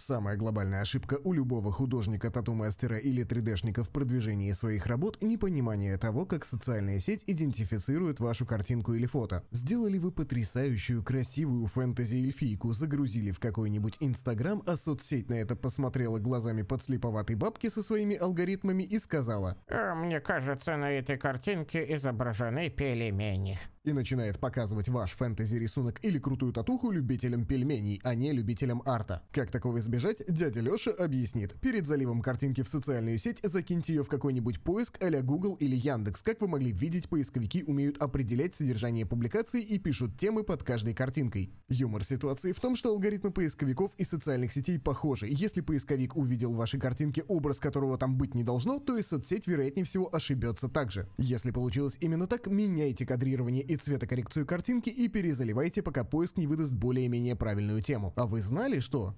Самая глобальная ошибка у любого художника, тату-мастера или 3D-шника в продвижении своих работ – непонимание того, как социальная сеть идентифицирует вашу картинку или фото. Сделали вы потрясающую, красивую фэнтези-эльфийку, загрузили в какой-нибудь Инстаграм, а соцсеть на это посмотрела глазами подслеповатой бабки со своими алгоритмами и сказала «Э, «Мне кажется, на этой картинке изображены пельмени» и начинает показывать ваш фэнтези-рисунок или крутую татуху любителям пельменей, а не любителям арта. Как такого избежать, дядя Лёша объяснит. Перед заливом картинки в социальную сеть закиньте ее в какой-нибудь поиск а Google или Яндекс. Как вы могли видеть, поисковики умеют определять содержание публикации и пишут темы под каждой картинкой. Юмор ситуации в том, что алгоритмы поисковиков и социальных сетей похожи. Если поисковик увидел в вашей картинке образ, которого там быть не должно, то и соцсеть, вероятнее всего, ошибется также. Если получилось именно так, меняйте кадрирование и цветокоррекцию картинки и перезаливайте, пока поиск не выдаст более-менее правильную тему. А вы знали, что...